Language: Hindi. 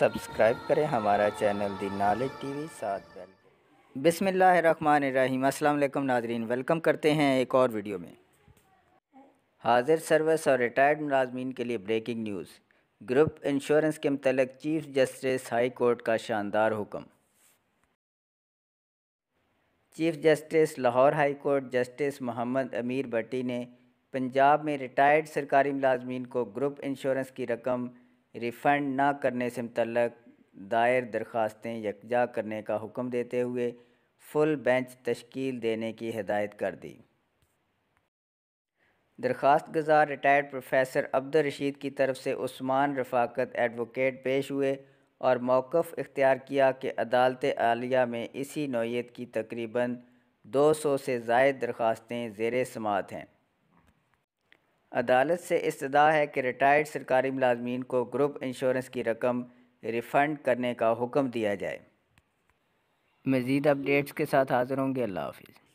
सब्सक्राइब करें हमारा चैनल दी नॉलेज टीवी साथ बेल बिसमीम अल्लाम नाजरीन वेलकम करते हैं एक और वीडियो में हाजिर सर्विस और रिटायर्ड मुलाजमीन के लिए ब्रेकिंग न्यूज़ ग्रुप इंश्योरेंस के मतलब चीफ जस्टिस हाई कोर्ट का शानदार हुक्म chief justice Lahore high court justice Mohammad Amir Bhatti ने पंजाब में रिटायर्ड सरकारी मुलाजमीन को ग्रुप इंश्योरेंस की रकम रिफ़ंड न करने से मतलब दायर दरख्वास्तें यकजा करने का हुक्म देते हुए फुल बेंच तश्कील देने की हदायत कर दी दरख्वास्त गुजार रिटायर्ड प्रोफेसर अब्दुल रशीद की तरफ से उस्मान रफाकत एडवोकेट पेश हुए और मौक़ इख्तियार किया कि अदालत आलिया में इसी नोयत की तकरीबन 200 से जायद दरख्वास्तें जेर समात हैं अदालत से इस्तः है कि रिटायर्ड सरकारी मुलाजमीन को ग्रुप इंश्योरेंस की रकम रिफ़ंड करने का हुक्म दिया जाए मज़ीद अपडेट्स के साथ हाज़िर होंगे अल्लाह हाफिज़